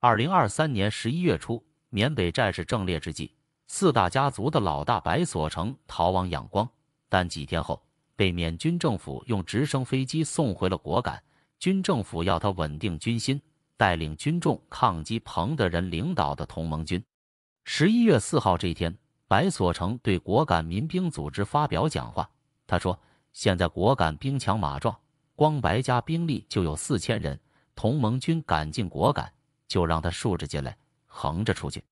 二零二三年十一月初，缅北战事正烈之际，四大家族的老大白所成逃亡仰光，但几天后被缅军政府用直升飞机送回了果敢。军政府要他稳定军心，带领军众抗击彭德仁领导的同盟军。十一月四号这一天，白所成对果敢民兵组织发表讲话，他说：“现在果敢兵强马壮，光白家兵力就有四千人，同盟军赶进果敢。”就让他竖着进来，横着出去。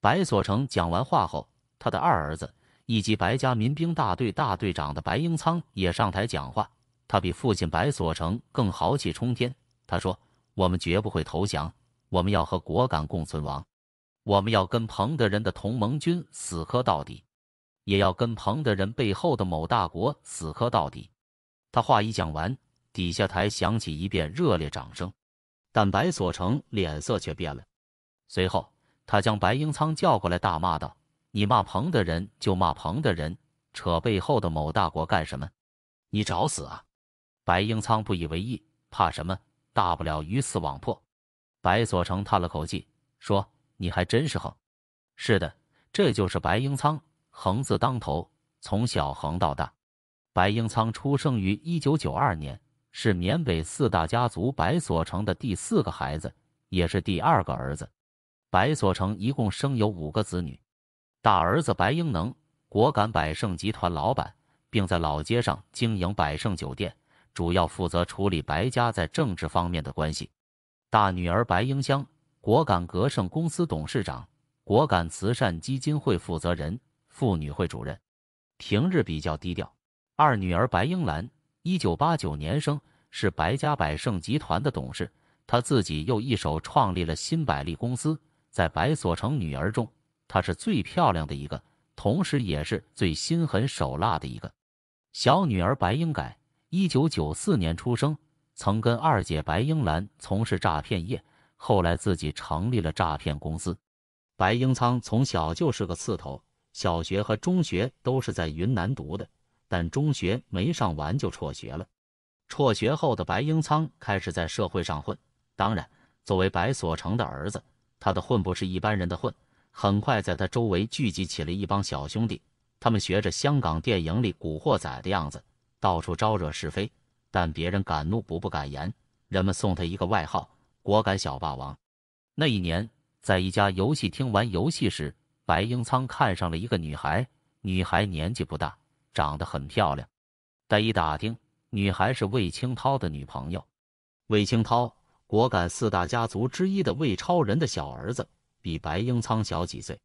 白所成讲完话后，他的二儿子，以及白家民兵大队大队长的白英仓也上台讲话。他比父亲白所成更豪气冲天。他说：“我们绝不会投降，我们要和果敢共存亡，我们要跟彭德仁的同盟军死磕到底，也要跟彭德仁背后的某大国死磕到底。”他话一讲完，底下台响起一遍热烈掌声。但白所成脸色却变了，随后他将白英仓叫过来，大骂道：“你骂彭的人就骂彭的人，扯背后的某大国干什么？你找死啊！”白英仓不以为意，怕什么？大不了鱼死网破。白所成叹了口气，说：“你还真是横。”“是的，这就是白英仓，横字当头，从小横到大。”白英仓出生于一九九二年。是缅北四大家族白所成的第四个孩子，也是第二个儿子。白所成一共生有五个子女，大儿子白英能，果敢百盛集团老板，并在老街上经营百盛酒店，主要负责处理白家在政治方面的关系。大女儿白英香，果敢格盛公司董事长，果敢慈善基金会负责人、妇女会主任，平日比较低调。二女儿白英兰。一九八九年生，是白家百盛集团的董事，他自己又一手创立了新百利公司。在白所成女儿中，她是最漂亮的一个，同时也是最心狠手辣的一个。小女儿白英改，一九九四年出生，曾跟二姐白英兰从事诈骗业，后来自己成立了诈骗公司。白英仓从小就是个刺头，小学和中学都是在云南读的。但中学没上完就辍学了。辍学后的白英仓开始在社会上混，当然，作为白所成的儿子，他的混不是一般人的混。很快，在他周围聚集起了一帮小兄弟，他们学着香港电影里古惑仔的样子，到处招惹是非，但别人敢怒不不敢言。人们送他一个外号“果敢小霸王”。那一年，在一家游戏厅玩游戏时，白英仓看上了一个女孩，女孩年纪不大。长得很漂亮，但一打听，女孩是魏清涛的女朋友。魏清涛，果敢四大家族之一的魏超人的小儿子，比白英苍小几岁。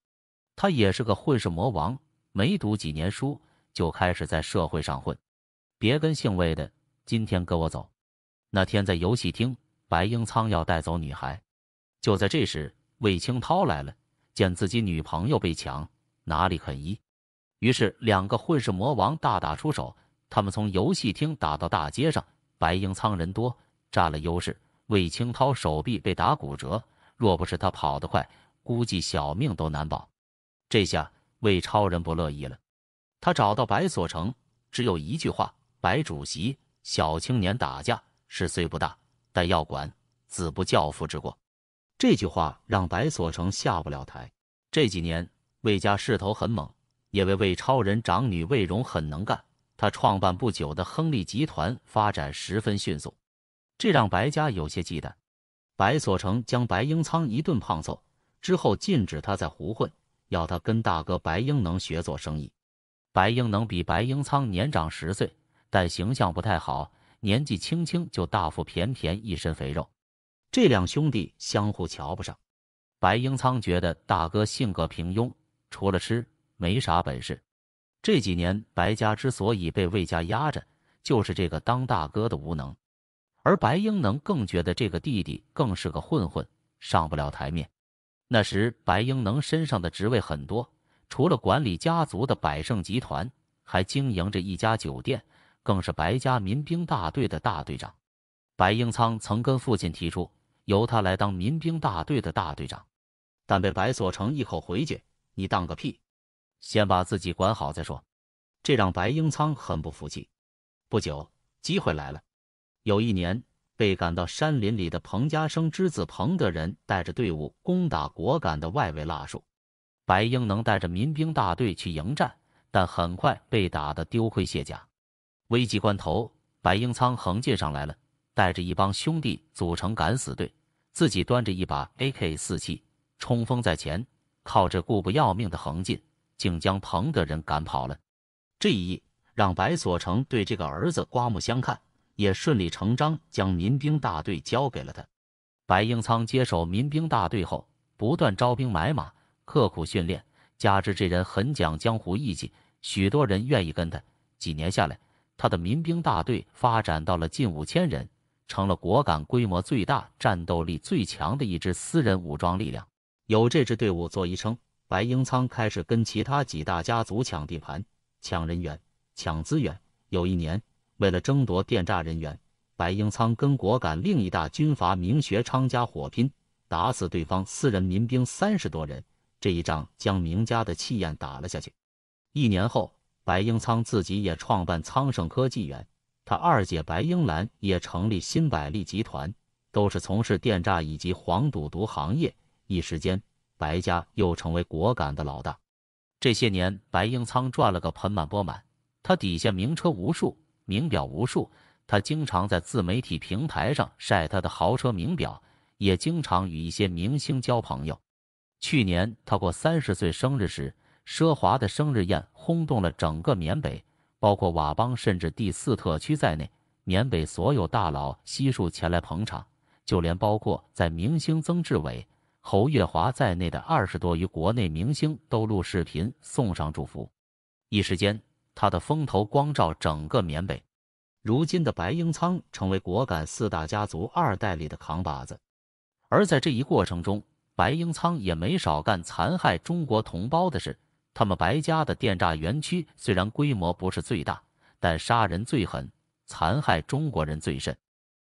他也是个混世魔王，没读几年书就开始在社会上混。别跟姓魏的，今天跟我走。那天在游戏厅，白英苍要带走女孩，就在这时，魏清涛来了，见自己女朋友被抢，哪里肯依？于是，两个混世魔王大打出手。他们从游戏厅打到大街上，白鹰仓人多，占了优势。魏清涛手臂被打骨折，若不是他跑得快，估计小命都难保。这下魏超人不乐意了，他找到白所成，只有一句话：“白主席，小青年打架，事虽不大，但要管，子不教，父之过。”这句话让白所成下不了台。这几年，魏家势头很猛。因为魏超人长女魏荣很能干，她创办不久的亨利集团发展十分迅速，这让白家有些忌惮。白所成将白英仓一顿胖揍之后，禁止他再胡混，要他跟大哥白英能学做生意。白英能比白英仓年长十岁，但形象不太好，年纪轻轻就大腹便便，一身肥肉。这两兄弟相互瞧不上，白英仓觉得大哥性格平庸，除了吃。没啥本事，这几年白家之所以被魏家压着，就是这个当大哥的无能。而白英能更觉得这个弟弟更是个混混，上不了台面。那时白英能身上的职位很多，除了管理家族的百盛集团，还经营着一家酒店，更是白家民兵大队的大队长。白英仓曾跟父亲提出由他来当民兵大队的大队长，但被白所成一口回绝：“你当个屁！”先把自己管好再说，这让白英仓很不服气。不久，机会来了。有一年，被赶到山林里的彭家生之子彭德仁带着队伍攻打果敢的外围蜡树，白英能带着民兵大队去迎战，但很快被打得丢盔卸甲。危急关头，白英仓横进上来了，带着一帮兄弟组成敢死队，自己端着一把 AK 四七冲锋在前，靠着顾不要命的横进。竟将彭德人赶跑了，这一役让白所成对这个儿子刮目相看，也顺理成章将民兵大队交给了他。白英仓接手民兵大队后，不断招兵买马，刻苦训练，加之这人很讲江湖义气，许多人愿意跟他。几年下来，他的民兵大队发展到了近五千人，成了果敢规模最大、战斗力最强的一支私人武装力量。有这支队伍做医生。白英仓开始跟其他几大家族抢地盘、抢人员、抢资源。有一年，为了争夺电诈人员，白英仓跟果敢另一大军阀明学昌家火拼，打死对方私人民兵三十多人。这一仗将明家的气焰打了下去。一年后，白英仓自己也创办苍盛科技园，他二姐白英兰也成立新百利集团，都是从事电诈以及黄赌毒行业。一时间。白家又成为果敢的老大。这些年，白英仓赚了个盆满钵满。他底下名车无数，名表无数。他经常在自媒体平台上晒他的豪车名表，也经常与一些明星交朋友。去年他过三十岁生日时，奢华的生日宴轰动了整个缅北，包括佤邦甚至第四特区在内，缅北所有大佬悉数前来捧场，就连包括在明星曾志伟。侯月华在内的二十多余国内明星都录视频送上祝福，一时间他的风头光照整个缅北。如今的白鹰仓成为果敢四大家族二代里的扛把子，而在这一过程中，白鹰仓也没少干残害中国同胞的事。他们白家的电诈园区虽然规模不是最大，但杀人最狠，残害中国人最甚。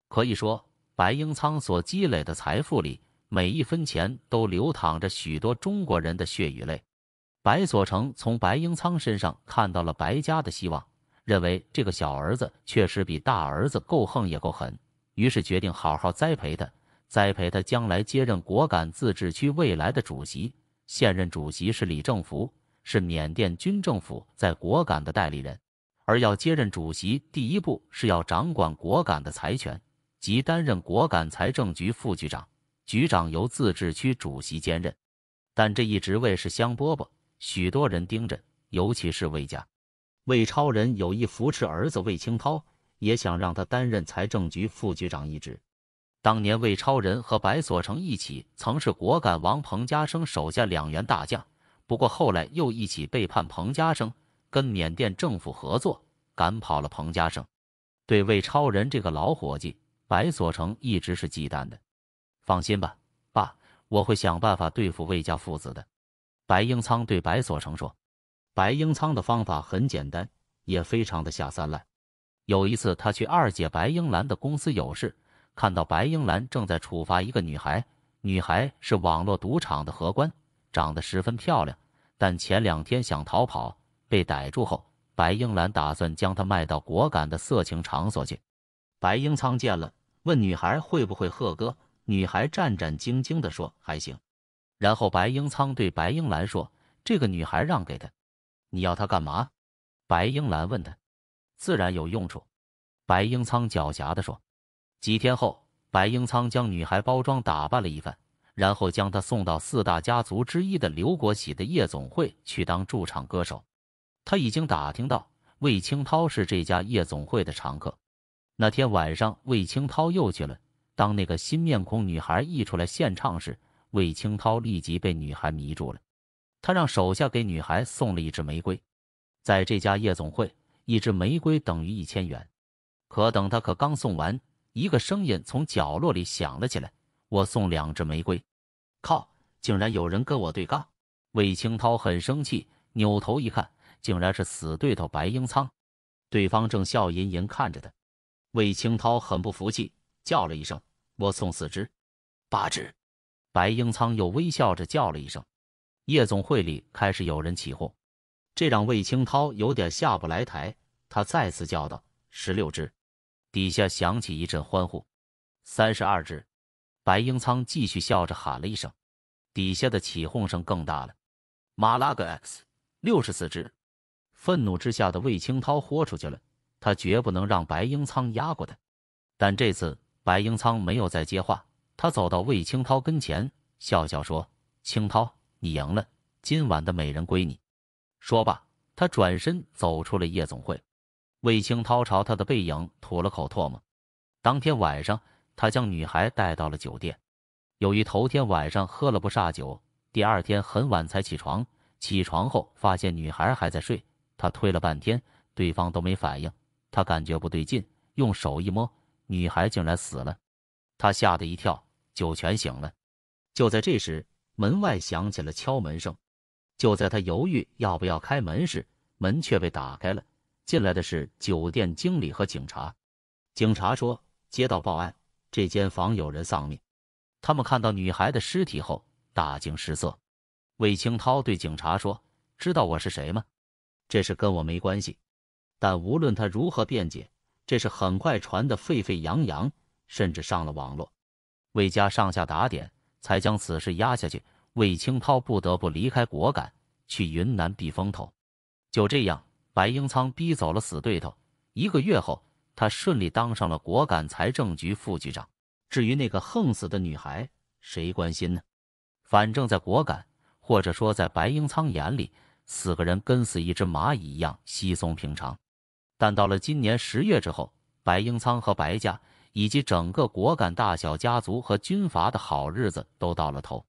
可以说，白鹰仓所积累的财富里。每一分钱都流淌着许多中国人的血与泪。白所成从白英仓身上看到了白家的希望，认为这个小儿子确实比大儿子够横也够狠，于是决定好好栽培他，栽培他将来接任果敢自治区未来的主席。现任主席是李正福，是缅甸军政府在果敢的代理人。而要接任主席，第一步是要掌管果敢的财权，即担任果敢财政局副局长。局长由自治区主席兼任，但这一职位是香饽饽，许多人盯着，尤其是魏家。魏超人有意扶持儿子魏清涛，也想让他担任财政局副局长一职。当年，魏超人和白所成一起曾是果敢王彭家生手下两员大将，不过后来又一起背叛彭家生，跟缅甸政府合作，赶跑了彭家生。对魏超人这个老伙计，白所成一直是忌惮的。放心吧，爸，我会想办法对付魏家父子的。白英仓对白所成说：“白英仓的方法很简单，也非常的下三滥。有一次，他去二姐白英兰的公司有事，看到白英兰正在处罚一个女孩，女孩是网络赌场的荷官，长得十分漂亮，但前两天想逃跑被逮住后，白英兰打算将她卖到果敢的色情场所去。白英仓见了，问女孩会不会贺歌。”女孩战战兢兢地说：“还行。”然后白英仓对白英兰说：“这个女孩让给她，你要她干嘛？”白英兰问他：“自然有用处。”白英仓狡黠地说。几天后，白英仓将女孩包装打扮了一番，然后将她送到四大家族之一的刘国喜的夜总会去当驻场歌手。他已经打听到魏清涛是这家夜总会的常客。那天晚上，魏清涛又去了。当那个新面孔女孩一出来献唱时，魏清涛立即被女孩迷住了。他让手下给女孩送了一支玫瑰，在这家夜总会，一支玫瑰等于一千元。可等他可刚送完，一个声音从角落里响了起来：“我送两支玫瑰。”靠！竟然有人跟我对杠！魏清涛很生气，扭头一看，竟然是死对头白英仓，对方正笑吟吟看着他，魏清涛很不服气。叫了一声，我送四只，八只。白鹰仓又微笑着叫了一声，夜总会里开始有人起哄，这让魏清涛有点下不来台。他再次叫道：“十六只。”底下响起一阵欢呼。三十二只。白鹰仓继续笑着喊了一声，底下的起哄声更大了。马拉个 X，六十四只。愤怒之下的魏清涛豁出去了，他绝不能让白鹰仓压过他。但这次。白英仓没有再接话，他走到魏清涛跟前，笑笑说：“清涛，你赢了，今晚的美人归你。”说罢，他转身走出了夜总会。魏清涛朝他的背影吐了口唾沫。当天晚上，他将女孩带到了酒店。由于头天晚上喝了不煞酒，第二天很晚才起床。起床后发现女孩还在睡，他推了半天，对方都没反应。他感觉不对劲，用手一摸。女孩竟然死了，他吓得一跳。酒全醒了。就在这时，门外响起了敲门声。就在他犹豫要不要开门时，门却被打开了。进来的是酒店经理和警察。警察说：“接到报案，这间房有人丧命。”他们看到女孩的尸体后，大惊失色。魏清涛对警察说：“知道我是谁吗？这事跟我没关系。”但无论他如何辩解。这是很快传得沸沸扬扬，甚至上了网络。魏家上下打点，才将此事压下去。魏清涛不得不离开果敢，去云南避风头。就这样，白英仓逼走了死对头。一个月后，他顺利当上了果敢财政局副局长。至于那个横死的女孩，谁关心呢？反正，在果敢，或者说在白英仓眼里，死个人跟死一只蚂蚁一样稀松平常。但到了今年十月之后，白英仓和白家以及整个果敢大小家族和军阀的好日子都到了头。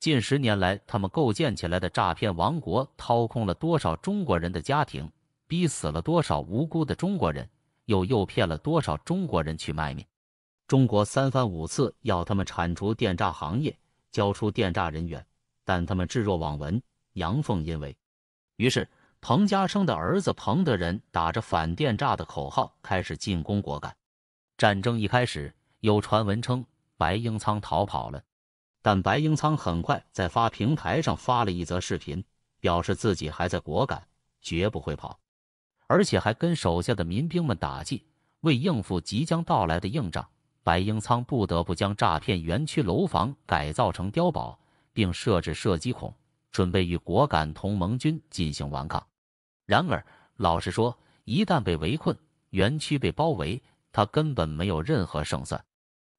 近十年来，他们构建起来的诈骗王国掏空了多少中国人的家庭，逼死了多少无辜的中国人，又诱骗了多少中国人去卖命。中国三番五次要他们铲除电诈行业，交出电诈人员，但他们置若罔闻，阳奉阴违。于是，彭家声的儿子彭德仁打着反电诈的口号开始进攻果敢。战争一开始，有传闻称白英仓逃跑了，但白英仓很快在发平台上发了一则视频，表示自己还在果敢，绝不会跑。而且还跟手下的民兵们打气，为应付即将到来的硬仗，白英仓不得不将诈骗园区楼房改造成碉堡，并设置射击孔。准备与果敢同盟军进行顽抗，然而老实说，一旦被围困，园区被包围，他根本没有任何胜算。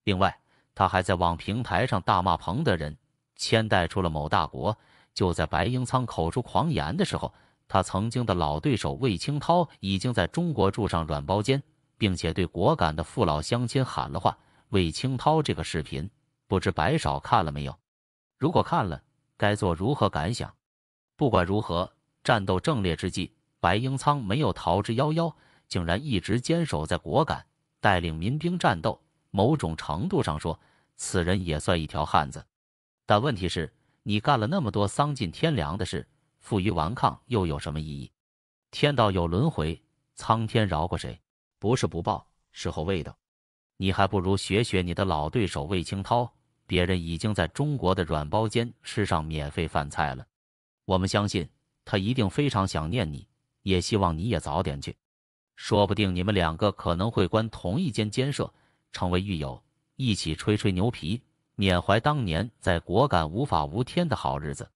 另外，他还在往平台上大骂彭德仁。牵带出了某大国，就在白英仓口出狂言的时候，他曾经的老对手魏清涛已经在中国住上软包间，并且对果敢的父老乡亲喊了话。魏清涛这个视频，不知白少看了没有？如果看了。该做如何感想？不管如何，战斗正烈之际，白英仓没有逃之夭夭，竟然一直坚守在果敢，带领民兵战斗。某种程度上说，此人也算一条汉子。但问题是，你干了那么多丧尽天良的事，负隅顽抗又有什么意义？天道有轮回，苍天饶过谁？不是不报，时候未到。你还不如学学你的老对手魏清涛。别人已经在中国的软包间吃上免费饭菜了，我们相信他一定非常想念你，也希望你也早点去。说不定你们两个可能会关同一间监舍，成为狱友，一起吹吹牛皮，缅怀当年在果敢无法无天的好日子。